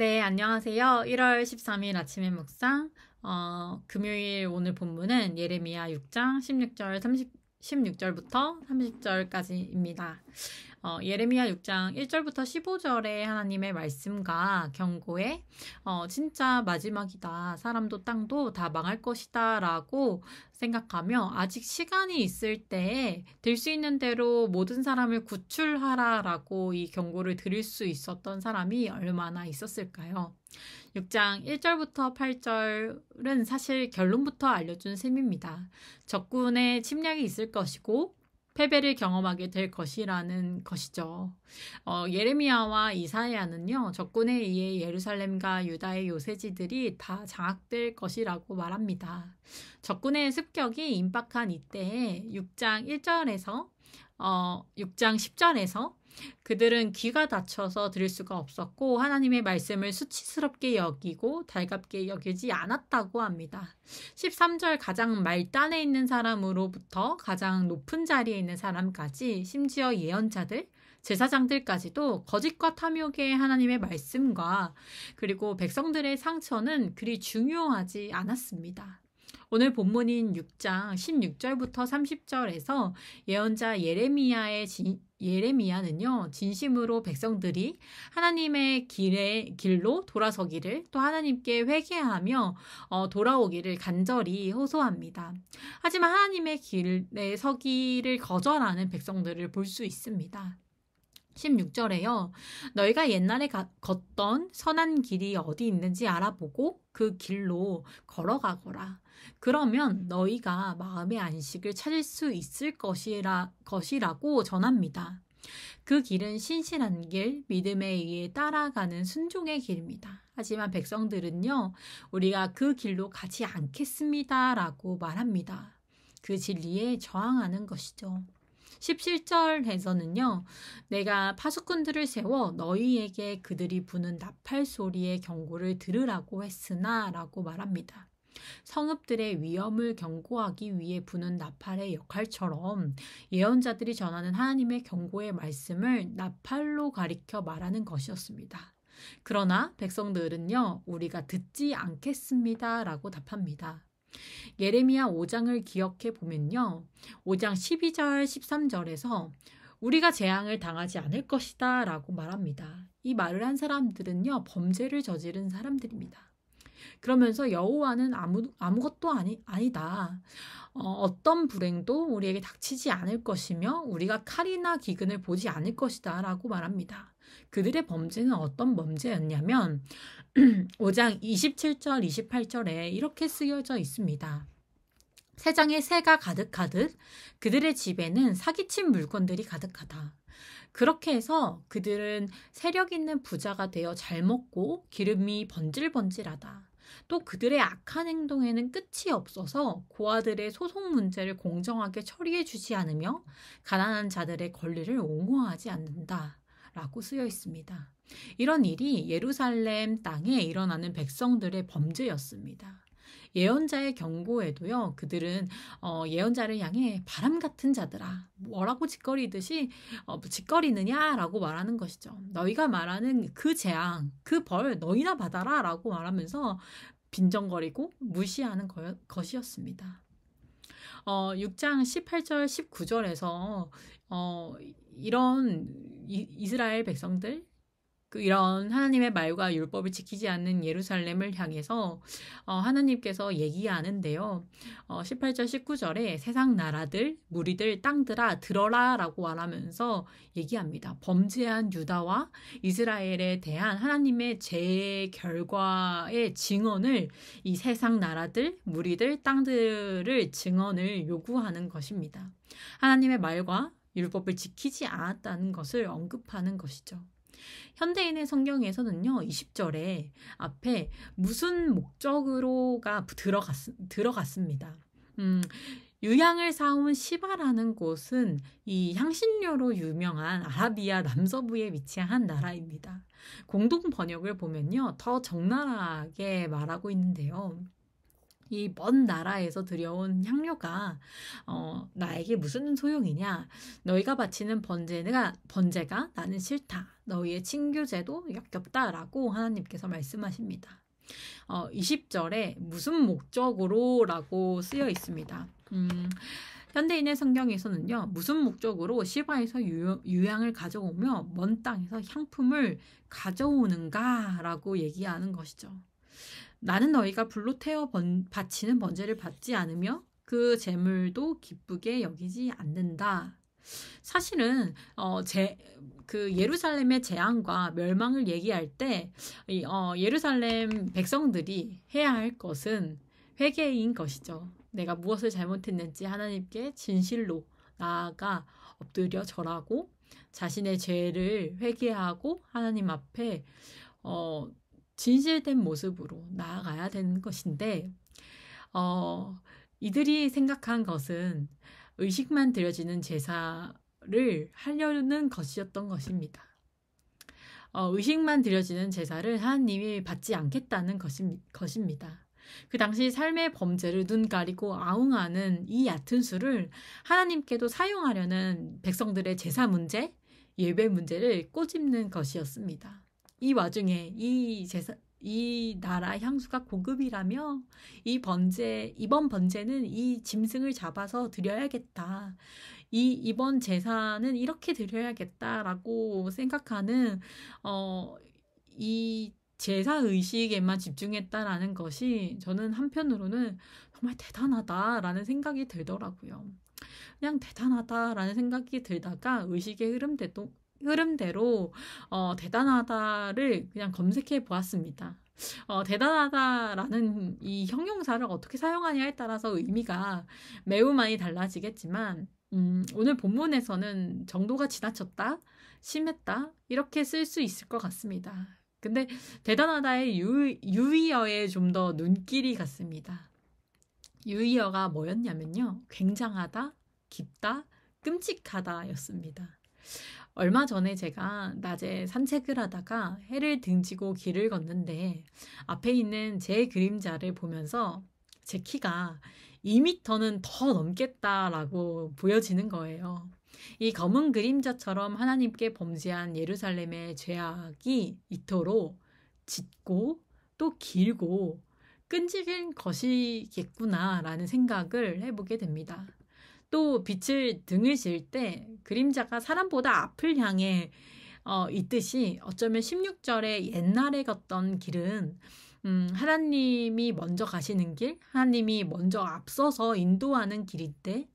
네, 안녕하세요. 1월 13일 아침의 묵상. 어, 금요일 오늘 본문은 예레미야 6장 16절 30, 16절부터 30절까지입니다. 어, 예레미야 6장 1절부터 1 5절에 하나님의 말씀과 경고에 어, 진짜 마지막이다. 사람도 땅도 다 망할 것이다. 라고 생각하며 아직 시간이 있을 때될수 있는 대로 모든 사람을 구출하라. 라고 이 경고를 드릴 수 있었던 사람이 얼마나 있었을까요? 6장 1절부터 8절은 사실 결론부터 알려준 셈입니다. 적군의 침략이 있을 것이고 패배를 경험하게 될 것이라는 것이죠. 어, 예레미야와 이사야는요, 적군에 의해 예루살렘과 유다의 요새지들이 다 장악될 것이라고 말합니다. 적군의 습격이 임박한 이때에 6장 1절에서, 어, 6장 10절에서 그들은 귀가 다쳐서 들을 수가 없었고 하나님의 말씀을 수치스럽게 여기고 달갑게 여기지 않았다고 합니다. 13절 가장 말단에 있는 사람으로부터 가장 높은 자리에 있는 사람까지 심지어 예언자들 제사장들까지도 거짓과 탐욕의 하나님의 말씀과 그리고 백성들의 상처는 그리 중요하지 않았습니다. 오늘 본문인 6장 16절부터 30절에서 예언자 예레미야의 지, 예레미야는요, 진심으로 백성들이 하나님의 길에, 길로 돌아서기를 또 하나님께 회개하며 어, 돌아오기를 간절히 호소합니다. 하지만 하나님의 길에 서기를 거절하는 백성들을 볼 수 있습니다. 16절에요. 너희가 옛날에 가, 걷던 선한 길이 어디 있는지 알아보고 그 길로 걸어가거라. 그러면 너희가 마음의 안식을 찾을 수 있을 것이라, 것이라고 전합니다. 그 길은 신실한 길, 믿음에 의해 따라가는 순종의 길입니다. 하지만 백성들은요, 우리가 그 길로 가지 않겠습니다라고 말합니다. 그 진리에 저항하는 것이죠. 17절에서는요. 내가 파수꾼들을 세워 너희에게 그들이 부는 나팔 소리의 경고를 들으라고 했으나라고 말합니다. 성읍들의 위험을 경고하기 위해 부는 나팔의 역할처럼 예언자들이 전하는 하나님의 경고의 말씀을 나팔로 가리켜 말하는 것이었습니다. 그러나 백성들은요, 우리가 듣지 않겠습니다. 라고 답합니다. 예레미야 5장을 기억해 보면요. 5장 12절, 13절에서 우리가 재앙을 당하지 않을 것이다 라고 말합니다. 이 말을 한 사람들은요, 범죄를 저지른 사람들입니다. 그러면서 여호와는 아무, 아무것도 아니, 아니다. 어, 떤 불행도 우리에게 닥치지 않을 것이며 우리가 칼이나 기근을 보지 않을 것이다 라고 말합니다. 그들의 범죄는 어떤 범죄였냐면 5장 27절 28절에 이렇게 쓰여져 있습니다. 세장에 새가 가득하듯 그들의 집에는 사기친 물건들이 가득하다. 그렇게 해서 그들은 세력 있는 부자가 되어 잘 먹고 기름이 번질번질하다. 또 그들의 악한 행동에는 끝이 없어서 고아들의 소송 문제를 공정하게 처리해 주지 않으며 가난한 자들의 권리를 옹호하지 않는다. 라고 쓰여 있습니다. 이런 일이 예루살렘 땅에 일어나는 백성들의 범죄였습니다. 예언자의 경고에도요, 그들은 어, 예언자를 향해 바람 같은 자들아, 뭐라고 짓거리듯이 어, 뭐 짓거리느냐라고 말하는 것이죠. 너희가 말하는 그 재앙, 그 벌 너희나 받아라라고 말하면서 빈정거리고 무시하는 거, 것이었습니다. 어, 6장 18절, 19절에서 어, 이런 이, 스라엘 백성들 그 이런 하나님의 말과 율법을 지키지 않는 예루살렘을 향해서 어, 하나님께서 얘기하는데요. 어, 18절 19절에 세상 나라들 무리들 땅들아 들어라라고 말하면서 얘기합니다. 범죄한 유다와 이스라엘에 대한 하나님의 죄 결과의 증언을 이 세상 나라들 무리들 땅들을 증언을 요구하는 것입니다. 하나님의 말과 율법을 지키지 않았다는 것을 언급하는 것이죠. 현대인의 성경에서는요, 20절에 앞에 무슨 목적으로가 들어갔, 들어갔습니다. 음, 유향을 사온 시바라는 곳은 이 향신료로 유명한 아라비아 남서부에 위치한 나라입니다. 공동 번역을 보면요, 더 적나라하게 말하고 있는데요. 이먼 나라에서 들여온 향료가 어, 나에게 무슨 소용이냐? 너희가 바치는 번제가 번제가 나는 싫다. 너희의 친교제도 역겹다라고 하나님께서 말씀하십니다. 어, 20절에 무슨 목적으로라고 쓰여 있습니다. 음, 현대인의 성경에서는요, 무슨 목적으로 시바에서 유향을 가져오며 먼 땅에서 향품을 가져오는가라고 얘기하는 것이죠. 나는 너희가 불로 태워 번, 바치는 번제를 받지 않으며 그재물도 기쁘게 여기지 않는다. 사실은 어, 제, 그 예루살렘의 재앙과 멸망을 얘기할 때 어, 예루살렘 백성들이 해야 할 것은 회개인 것이죠. 내가 무엇을 잘못했는지 하나님께 진실로 나아가 엎드려 절하고 자신의 죄를 회개하고 하나님 앞에 어, 진실된 모습으로 나아가야 되는 것인데, 어, 이들이 생각한 것은 의식만 들여지는 제사를 하려는 것이었던 것입니다. 어, 의식만 들여지는 제사를 하나님이 받지 않겠다는 것임, 것입니다. 그 당시 삶의 범죄를 눈 가리고 아웅하는 이 얕은 수를 하나님께도 사용하려는 백성들의 제사 문제, 예배 문제를 꼬집는 것이었습니다. 이 와중에 이 제사 이 나라 향수가 고급이라며 이 번제 이번 번제는 이 짐승을 잡아서 드려야겠다. 이 이번 제사는 이렇게 드려야겠다라고 생각하는 어 이 제사 의식에만 집중했다라는 것이 저는 한편으로는 정말 대단하다라는 생각이 들더라고요. 그냥 대단하다라는 생각이 들다가 의식의 흐름 대동, 흐름대로 어, 대단하다를 그냥 검색해 보았습니다. 어, 대단하다라는 이 형용사를 어떻게 사용하냐에 따라서 의미가 매우 많이 달라지겠지만, 음, 오늘 본문에서는 정도가 지나쳤다, 심했다, 이렇게 쓸 수 있을 것 같습니다. 근데 대단하다의 유, 유의어에 좀 더 눈길이 갔습니다. 유의어가 뭐였냐면요. 굉장하다, 깊다, 끔찍하다 였습니다. 얼마 전에 제가 낮에 산책을 하다가 해를 등지고 길을 걷는데 앞에 있는 제 그림자를 보면서 제 키가 2미터는 더 넘겠다라고 보여지는 거예요. 이 검은 그림자처럼 하나님께 범죄한 예루살렘의 죄악이 이토록 짙고 또 길고 끈질긴 것이겠구나라는 생각을 해보게 됩니다. 또 빛을 등을 질 때 그림자가 사람보다 앞을 향해 어, 있듯이 어쩌면 16절에 옛날에 걷던 길은 음, 하나님이 먼저 가시는 길, 하나님이 먼저 앞서서 인도하는 길일때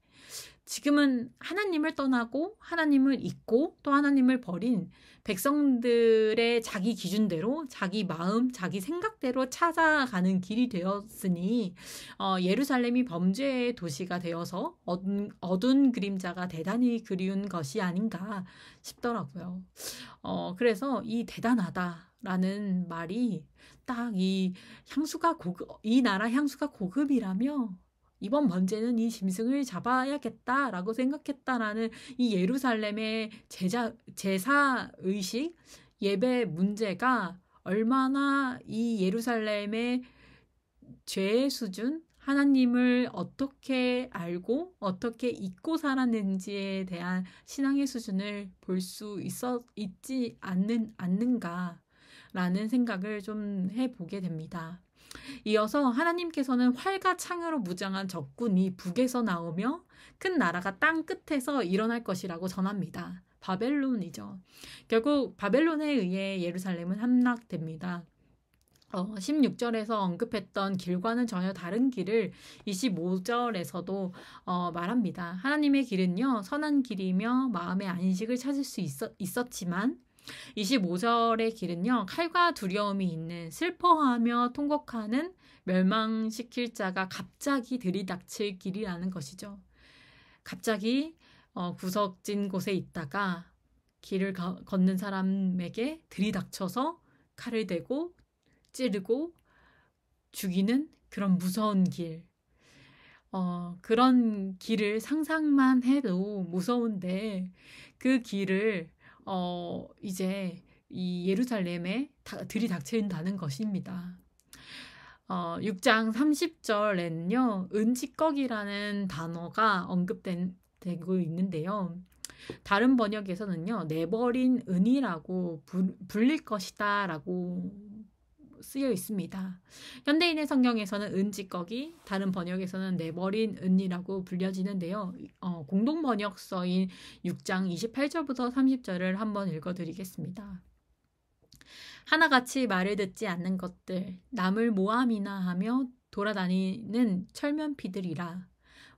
지금은 하나님을 떠나고 하나님을 잊고 또 하나님을 버린 백성들의 자기 기준대로 자기 마음 자기 생각대로 찾아가는 길이 되었으니 어, 예루살렘이 범죄의 도시가 되어서 어두 어두운 그림자가 대단히 그리운 것이 아닌가 싶더라고요. 어, 그래서 이 대단하다 라는 말이 딱 이 향수가 고급, 이 나라 향수가 고급이라며 이번 번제는 이 짐승을 잡아야겠다라고 생각했다라는 이 예루살렘의 제자, 제사 의식, 예배 문제가 얼마나 이 예루살렘의 죄의 수준, 하나님을 어떻게 알고 어떻게 잊고 살았는지에 대한 신앙의 수준을 볼 수 있어 있지 않는 않는가라는 생각을 좀 해보게 됩니다. 이어서 하나님께서는 활과 창으로 무장한 적군이 북에서 나오며 큰 나라가 땅 끝에서 일어날 것이라고 전합니다. 바벨론이죠. 결국 바벨론에 의해 예루살렘은 함락됩니다. 16절에서 어, 언급했던 길과는 전혀 다른 길을 25절에서도 어, 말합니다. 하나님의 길은요, 선한 길이며 마음의 안식을 찾을 수 있었지만 25절의 길은요, 칼과 두려움이 있는 슬퍼하며 통곡하는 멸망시킬 자가 갑자기 들이닥칠 길이라는 것이죠. 갑자기 어, 구석진 곳에 있다가 길을 가, 걷는 사람에게 들이닥쳐서 칼을 대고 찌르고 죽이는 그런 무서운 길. 어, 그런 길을 상상만 해도 무서운데 그 길을 어, 이제 이 예루살렘에 들이닥친다는 것입니다. 어, 6장 30절에는요, 은지꺽이라는 단어가 언급되고 있는데요. 다른 번역에서는요, 내버린 은이라고 불, 불릴 것이다 라고 쓰여 있습니다. 현대인의 성경에서는 은지꺼기, 다른 번역에서는 내버린 은이라고 불려지는데요. 어, 공동 번역서인 6장 28절부터 30절을 한번 읽어드리겠습니다. 하나같이 말을 듣지 않는 것들, 남을 모함이나 하며 돌아다니는 철면피들이라.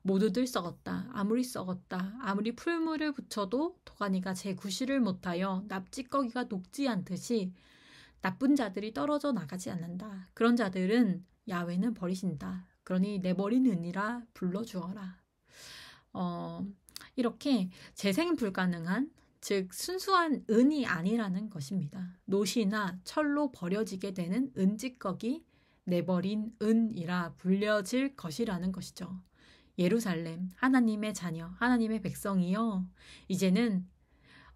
모두들 썩었다. 아무리 썩었다. 아무리 풀물을 붙여도 도가니가 제 구실을 못하여 납지꺼기가 녹지 않듯이 나쁜 자들이 떨어져 나가지 않는다. 그런 자들은 야외는 버리신다. 그러니 내버리는 이라 불러주어라. 어, 이렇게 재생 불가능한 즉 순수한 은이 아니라는 것입니다. 노시나 철로 버려지게 되는 은찌꺼기 내버린 은이라 불려질 것이라는 것이죠. 예루살렘 하나님의 자녀 하나님의 백성이여 이제는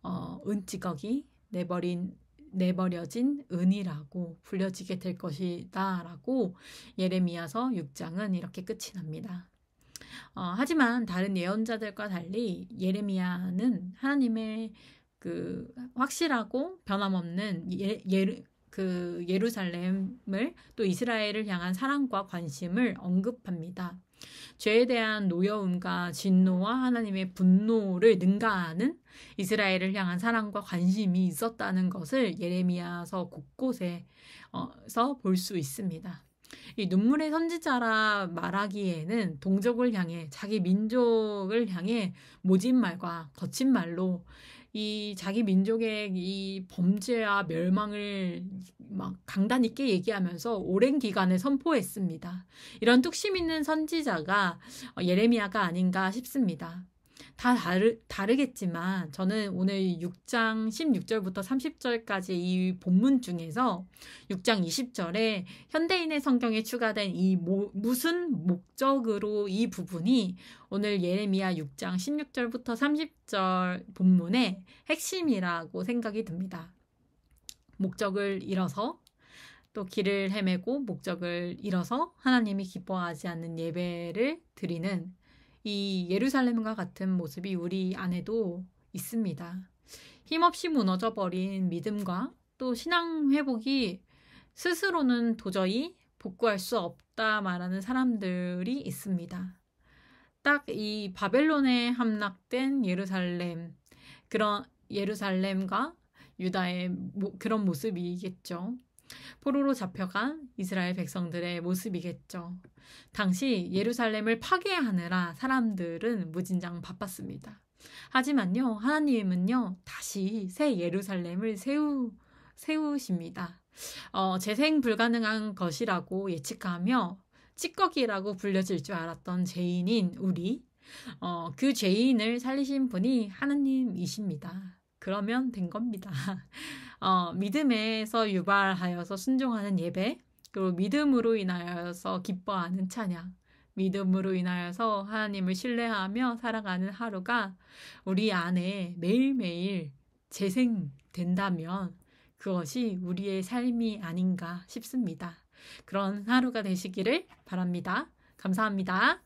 어, 은찌꺼기 내버린 내버려진 은이라고 불려지게 될 것이다라고 예레미야서 6장은 이렇게 끝이 납니다. 어, 하지만 다른 예언자들과 달리 예레미야는 하나님의 그 확실하고 변함없는 예, 예, 그 예루살렘을 또 이스라엘을 향한 사랑과 관심을 언급합니다. 죄에 대한 노여움과 진노와 하나님의 분노를 능가하는 이스라엘을 향한 사랑과 관심이 있었다는 것을 예레미야서 곳곳에서 어, 볼수 있습니다. 이 눈물의 선지자라 말하기에는 동족을 향해 자기 민족을 향해 모진 말과 거친 말로 이 자기 민족의 이 범죄와 멸망을 막 강단 있게 얘기하면서 오랜 기간을 선포했습니다. 이런 뚝심 있는 선지자가 어, 예레미야가 아닌가 싶습니다. 다 다르, 다르겠지만 저는 오늘 6장 16절부터 30절까지 이 본문 중에서 6장 20절에 현대인의 성경에 추가된 이 모, 무슨 목적으로 이 부분이 오늘 예레미야 6장 16절부터 30절 본문의 핵심이라고 생각이 듭니다. 목적을 잃어서 또 길을 헤매고 목적을 잃어서 하나님이 기뻐하지 않는 예배를 드리는 이 예루살렘과 같은 모습이 우리 안에도 있습니다. 힘없이 무너져버린 믿음과 또 신앙 회복이 스스로는 도저히 복구할 수 없다 말하는 사람들이 있습니다. 딱 이 바벨론에 함락된 예루살렘, 그런 예루살렘과 유다의 그런 모습이겠죠. 포로로 잡혀간 이스라엘 백성들의 모습이겠죠. 당시 예루살렘을 파괴하느라 사람들은 무진장 바빴습니다. 하지만요, 하나님은요, 다시 새 예루살렘을 세우, 세우십니다. 어, 재생 불가능한 것이라고 예측하며 찌꺼기라고 불려질 줄 알았던 죄인인 우리, 어, 그 죄인을 살리신 분이 하나님이십니다. 그러면 된 겁니다. 어, 믿음에서 유발하여서 순종하는 예배, 그리고 믿음으로 인하여서 기뻐하는 찬양, 믿음으로 인하여서 하나님을 신뢰하며 살아가는 하루가 우리 안에 매일매일 재생된다면 그것이 우리의 삶이 아닌가 싶습니다. 그런 하루가 되시기를 바랍니다. 감사합니다.